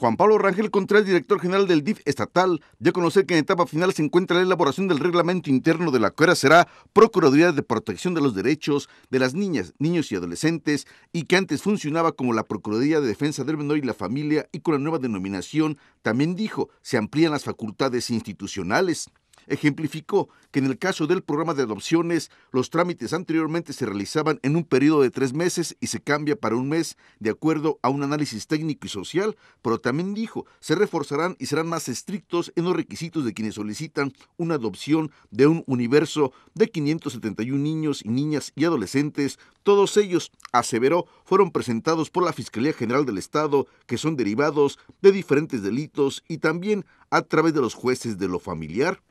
Juan Pablo Rangel Contreras, director general del DIF estatal, dio a conocer que en etapa final se encuentra la elaboración del reglamento interno de la cuera será Procuraduría de Protección de los Derechos de las Niñas, Niños y Adolescentes y que antes funcionaba como la Procuraduría de Defensa del Menor y la Familia y con la nueva denominación también dijo se amplían las facultades institucionales ejemplificó que en el caso del programa de adopciones, los trámites anteriormente se realizaban en un periodo de tres meses y se cambia para un mes de acuerdo a un análisis técnico y social, pero también dijo, se reforzarán y serán más estrictos en los requisitos de quienes solicitan una adopción de un universo de 571 niños y niñas y adolescentes, todos ellos, aseveró, fueron presentados por la Fiscalía General del Estado, que son derivados de diferentes delitos y también a través de los jueces de lo familiar,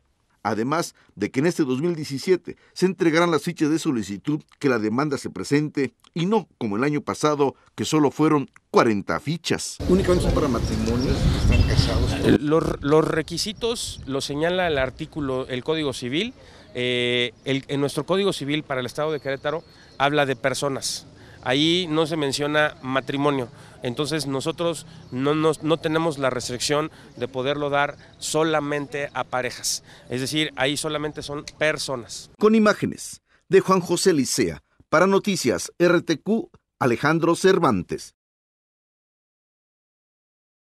Además de que en este 2017 se entregarán las fichas de solicitud que la demanda se presente y no como el año pasado que solo fueron 40 fichas. Únicamente son para matrimonios eh, Los, requisitos los señala el artículo, el Código Civil. Eh, en nuestro Código Civil para el Estado de Querétaro habla de personas ahí no se menciona matrimonio. Entonces nosotros no, no, tenemos la restricción de poderlo dar solamente a parejas. Es decir, ahí solamente son personas. Con imágenes de Juan José Licea, para Noticias RTQ, Alejandro Cervantes.